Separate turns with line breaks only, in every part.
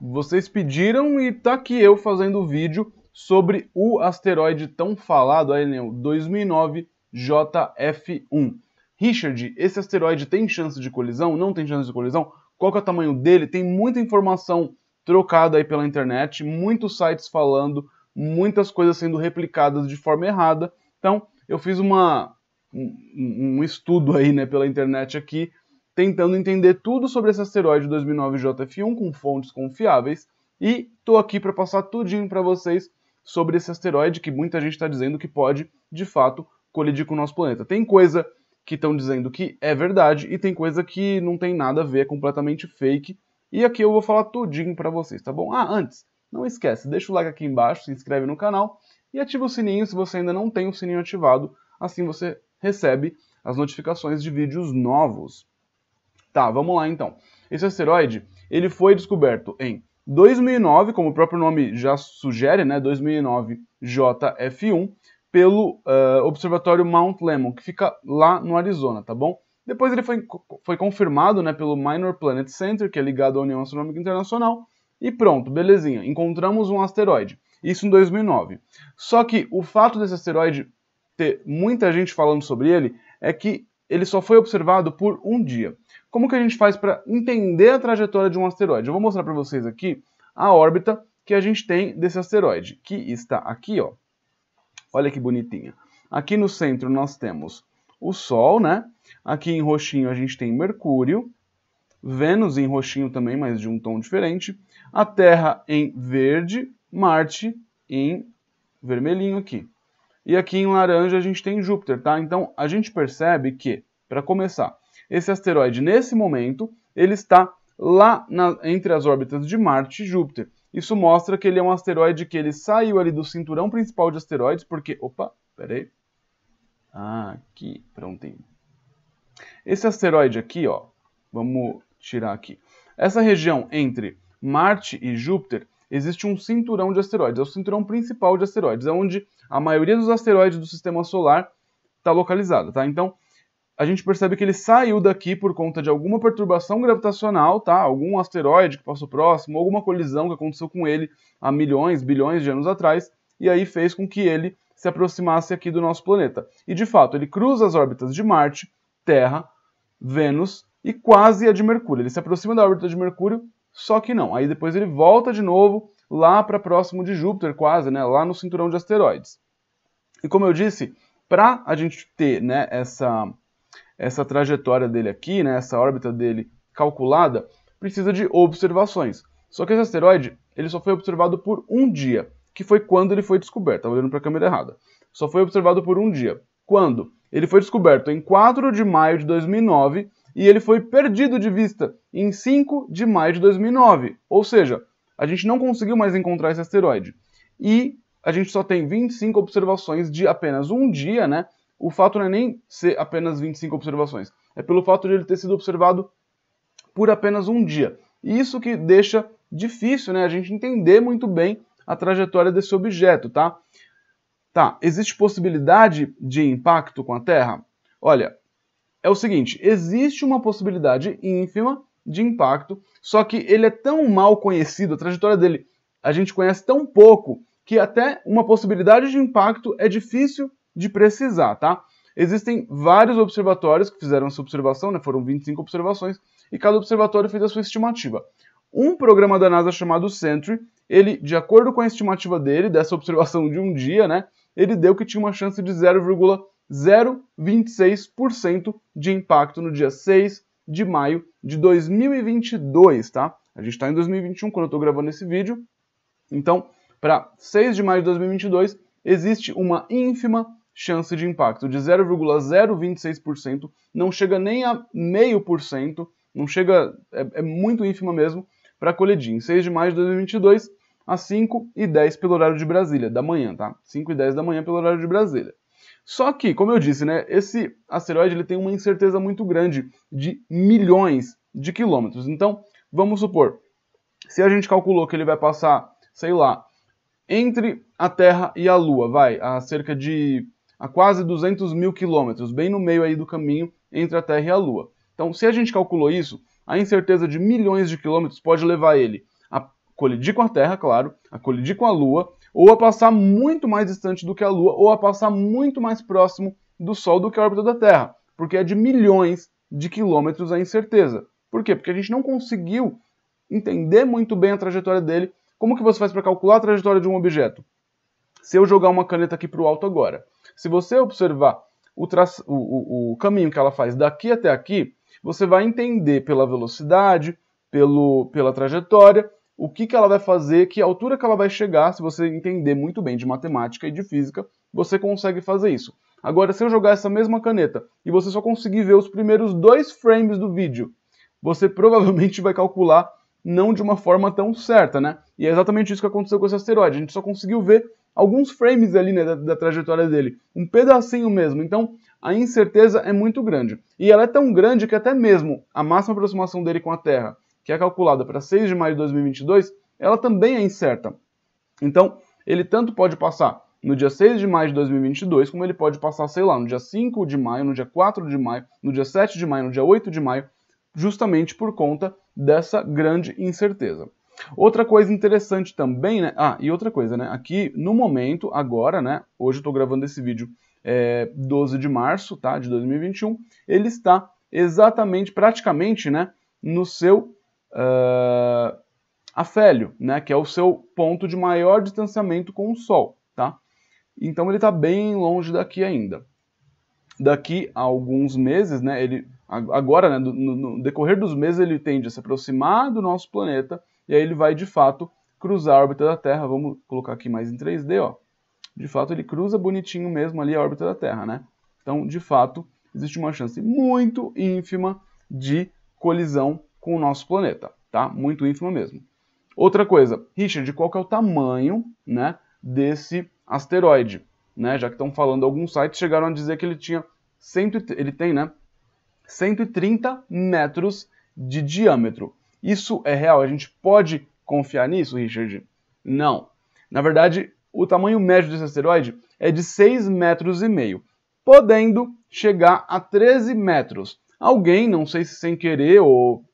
Vocês pediram e tá aqui eu fazendo o vídeo sobre o asteroide tão falado, Alien 2009 JF1. Richard, esse asteroide tem chance de colisão? Não tem chance de colisão? Qual que é o tamanho dele? Tem muita informação trocada aí pela internet, muitos sites falando, muitas coisas sendo replicadas de forma errada. Então, eu fiz uma, um, um estudo aí né, pela internet aqui tentando entender tudo sobre esse asteroide 2009 JF1 com fontes confiáveis e tô aqui para passar tudinho para vocês sobre esse asteroide que muita gente está dizendo que pode, de fato, colidir com o nosso planeta. Tem coisa que estão dizendo que é verdade e tem coisa que não tem nada a ver, é completamente fake. E aqui eu vou falar tudinho para vocês, tá bom? Ah, antes, não esquece, deixa o like aqui embaixo, se inscreve no canal e ativa o sininho se você ainda não tem o sininho ativado, assim você recebe as notificações de vídeos novos. Tá, vamos lá então. Esse asteroide, ele foi descoberto em 2009, como o próprio nome já sugere, né, 2009 JF1, pelo uh, Observatório Mount Lemmon, que fica lá no Arizona, tá bom? Depois ele foi, foi confirmado né, pelo Minor Planet Center, que é ligado à União Astronômica Internacional, e pronto, belezinha, encontramos um asteroide. Isso em 2009. Só que o fato desse asteroide ter muita gente falando sobre ele é que ele só foi observado por um dia como que a gente faz para entender a trajetória de um asteroide? Eu vou mostrar para vocês aqui a órbita que a gente tem desse asteroide, que está aqui, ó. Olha que bonitinha. Aqui no centro nós temos o Sol, né? Aqui em roxinho a gente tem Mercúrio, Vênus em roxinho também, mas de um tom diferente, a Terra em verde, Marte em vermelhinho aqui. E aqui em laranja a gente tem Júpiter, tá? Então a gente percebe que, para começar, esse asteroide, nesse momento, ele está lá na, entre as órbitas de Marte e Júpiter. Isso mostra que ele é um asteroide que ele saiu ali do cinturão principal de asteroides, porque... Opa, peraí. Ah, aqui, prontinho. Esse asteroide aqui, ó, vamos tirar aqui. Essa região entre Marte e Júpiter, existe um cinturão de asteroides. É o cinturão principal de asteroides, é onde a maioria dos asteroides do Sistema Solar está localizada, tá? Então, a gente percebe que ele saiu daqui por conta de alguma perturbação gravitacional, tá? Algum asteroide que passou próximo, alguma colisão que aconteceu com ele há milhões, bilhões de anos atrás, e aí fez com que ele se aproximasse aqui do nosso planeta. E de fato, ele cruza as órbitas de Marte, Terra, Vênus e quase a de Mercúrio. Ele se aproxima da órbita de Mercúrio, só que não. Aí depois ele volta de novo lá para próximo de Júpiter, quase, né? Lá no cinturão de asteroides. E como eu disse, para a gente ter né, essa essa trajetória dele aqui, né, essa órbita dele calculada, precisa de observações. Só que esse asteroide ele só foi observado por um dia, que foi quando ele foi descoberto. Estava olhando para a câmera errada. Só foi observado por um dia. Quando? Ele foi descoberto em 4 de maio de 2009 e ele foi perdido de vista em 5 de maio de 2009. Ou seja, a gente não conseguiu mais encontrar esse asteroide. E a gente só tem 25 observações de apenas um dia, né? o fato não é nem ser apenas 25 observações, é pelo fato de ele ter sido observado por apenas um dia. E isso que deixa difícil né, a gente entender muito bem a trajetória desse objeto, tá? Tá, existe possibilidade de impacto com a Terra? Olha, é o seguinte, existe uma possibilidade ínfima de impacto, só que ele é tão mal conhecido, a trajetória dele a gente conhece tão pouco, que até uma possibilidade de impacto é difícil de precisar, tá? Existem vários observatórios que fizeram essa observação, né? Foram 25 observações, e cada observatório fez a sua estimativa. Um programa da NASA chamado Sentry, ele, de acordo com a estimativa dele, dessa observação de um dia, né? Ele deu que tinha uma chance de 0,026% de impacto no dia 6 de maio de 2022, tá? A gente está em 2021 quando eu estou gravando esse vídeo. Então, para 6 de maio de 2022, existe uma ínfima chance de impacto, de 0,026%, não chega nem a meio por cento, não chega, é, é muito ínfima mesmo, para colidir. Em 6 de maio de 2022, às 5 e 10 pelo horário de Brasília, da manhã, tá? 5 e 10 da manhã pelo horário de Brasília. Só que, como eu disse, né, esse asteroide ele tem uma incerteza muito grande de milhões de quilômetros. Então, vamos supor, se a gente calculou que ele vai passar, sei lá, entre a Terra e a Lua, vai, a cerca de a quase 200 mil quilômetros, bem no meio aí do caminho entre a Terra e a Lua. Então, se a gente calculou isso, a incerteza de milhões de quilômetros pode levar ele a colidir com a Terra, claro, a colidir com a Lua, ou a passar muito mais distante do que a Lua, ou a passar muito mais próximo do Sol do que a órbita da Terra, porque é de milhões de quilômetros a incerteza. Por quê? Porque a gente não conseguiu entender muito bem a trajetória dele. Como que você faz para calcular a trajetória de um objeto? Se eu jogar uma caneta aqui para o alto agora, se você observar o, traço, o, o, o caminho que ela faz daqui até aqui, você vai entender pela velocidade, pelo, pela trajetória, o que, que ela vai fazer, que altura que ela vai chegar. Se você entender muito bem de matemática e de física, você consegue fazer isso. Agora, se eu jogar essa mesma caneta e você só conseguir ver os primeiros dois frames do vídeo, você provavelmente vai calcular não de uma forma tão certa, né? E é exatamente isso que aconteceu com esse asteroide. A gente só conseguiu ver alguns frames ali né, da, da trajetória dele, um pedacinho mesmo. Então a incerteza é muito grande. E ela é tão grande que até mesmo a máxima aproximação dele com a Terra, que é calculada para 6 de maio de 2022, ela também é incerta. Então, ele tanto pode passar no dia 6 de maio de 2022, como ele pode passar, sei lá, no dia 5 de maio, no dia 4 de maio, no dia 7 de maio, no dia 8 de maio, justamente por conta dessa grande incerteza. Outra coisa interessante também, né? Ah, e outra coisa, né? Aqui no momento, agora, né? Hoje eu estou gravando esse vídeo é, 12 de março, tá? De 2021. Ele está exatamente, praticamente, né? No seu uh, afélio, né? Que é o seu ponto de maior distanciamento com o Sol, tá? Então ele está bem longe daqui ainda. Daqui a alguns meses, né? Ele agora, né, no, no decorrer dos meses, ele tende a se aproximar do nosso planeta e aí ele vai de fato cruzar a órbita da Terra. Vamos colocar aqui mais em 3D, ó. De fato, ele cruza bonitinho mesmo ali a órbita da Terra, né? Então, de fato, existe uma chance muito ínfima de colisão com o nosso planeta, tá? Muito ínfima mesmo. Outra coisa, Richard, qual que é o tamanho, né, desse asteroide, né? Já que estão falando, alguns sites chegaram a dizer que ele tinha cento ele tem, né, 130 metros de diâmetro. Isso é real? A gente pode confiar nisso, Richard? Não. Na verdade, o tamanho médio desse asteroide é de 6 metros e meio, podendo chegar a 13 metros. Alguém, não sei se sem querer ou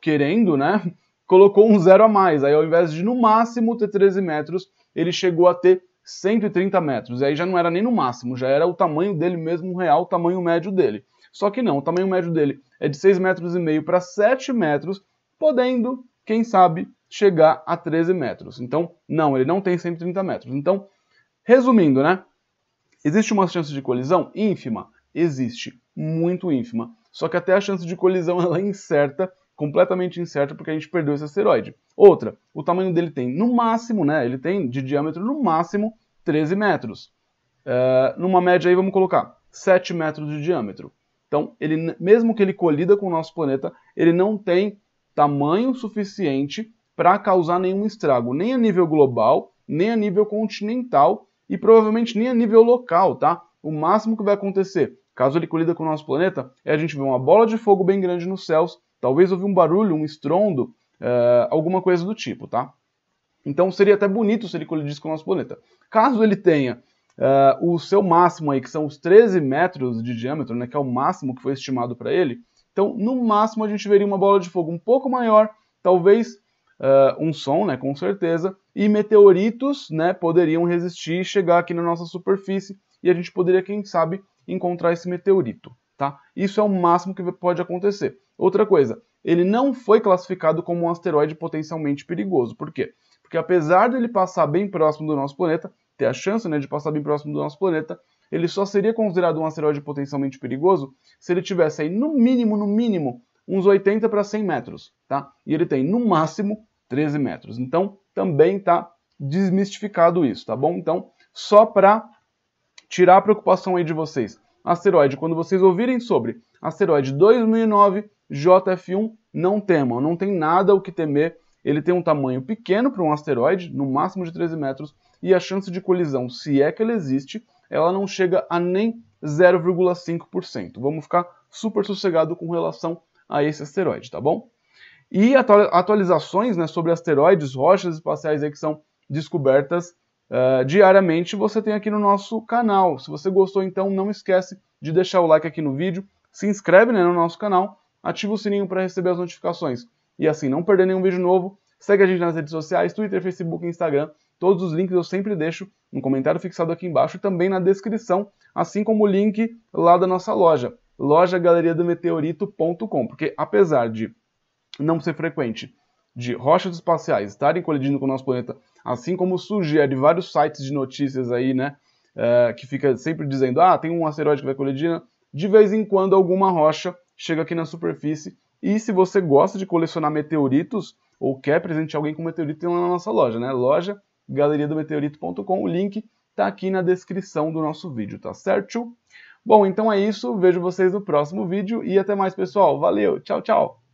querendo, né, colocou um zero a mais. Aí ao invés de no máximo ter 13 metros, ele chegou a ter 130 metros. E aí já não era nem no máximo, já era o tamanho dele mesmo real, o tamanho médio dele. Só que não, o tamanho médio dele é de 6 metros e meio para 7 metros, podendo, quem sabe, chegar a 13 metros. Então, não, ele não tem 130 metros. Então, resumindo, né? Existe uma chance de colisão ínfima? Existe, muito ínfima. Só que até a chance de colisão ela é incerta, completamente incerta, porque a gente perdeu esse asteroide. Outra, o tamanho dele tem no máximo, né? Ele tem de diâmetro no máximo 13 metros. Eh, numa média aí, vamos colocar 7 metros de diâmetro. Então, ele, mesmo que ele colida com o nosso planeta, ele não tem tamanho suficiente para causar nenhum estrago, nem a nível global, nem a nível continental e provavelmente nem a nível local, tá? O máximo que vai acontecer, caso ele colida com o nosso planeta, é a gente ver uma bola de fogo bem grande nos céus, talvez ouvir um barulho, um estrondo, eh, alguma coisa do tipo, tá? Então seria até bonito se ele colidisse com o nosso planeta. Caso ele tenha Uh, o seu máximo aí, que são os 13 metros de diâmetro, né, que é o máximo que foi estimado para ele, então no máximo a gente veria uma bola de fogo um pouco maior, talvez uh, um som, né, com certeza, e meteoritos né, poderiam resistir e chegar aqui na nossa superfície e a gente poderia, quem sabe, encontrar esse meteorito. Tá? Isso é o máximo que pode acontecer. Outra coisa, ele não foi classificado como um asteroide potencialmente perigoso. Por quê? Porque apesar dele passar bem próximo do nosso planeta, ter a chance né, de passar bem próximo do nosso planeta, ele só seria considerado um asteroide potencialmente perigoso se ele tivesse aí no mínimo, no mínimo, uns 80 para 100 metros, tá? E ele tem no máximo 13 metros. Então também tá desmistificado isso, tá bom? Então só para tirar a preocupação aí de vocês, asteroide, quando vocês ouvirem sobre asteroide 2009 JF1, não temam, não tem nada o que temer ele tem um tamanho pequeno para um asteroide, no máximo de 13 metros, e a chance de colisão, se é que ela existe, ela não chega a nem 0,5%. Vamos ficar super sossegado com relação a esse asteroide, tá bom? E atualizações né, sobre asteroides, rochas espaciais que são descobertas uh, diariamente, você tem aqui no nosso canal. Se você gostou, então não esquece de deixar o like aqui no vídeo, se inscreve né, no nosso canal, ativa o sininho para receber as notificações e assim não perder nenhum vídeo novo. Segue a gente nas redes sociais, Twitter, Facebook e Instagram. Todos os links eu sempre deixo no comentário fixado aqui embaixo e também na descrição, assim como o link lá da nossa loja, lojagaleriadometeorito.com, porque apesar de não ser frequente de rochas espaciais estarem colidindo com o nosso planeta, assim como sugere vários sites de notícias aí, né, eh, que fica sempre dizendo, ah, tem um asteroide que vai colidir, né, de vez em quando alguma rocha chega aqui na superfície e se você gosta de colecionar meteoritos ou quer presentear alguém com meteorito, tem lá na nossa loja, né? Loja galeriadometeorito.com. O link está aqui na descrição do nosso vídeo, tá certo? Bom, então é isso. Vejo vocês no próximo vídeo e até mais, pessoal. Valeu, tchau, tchau!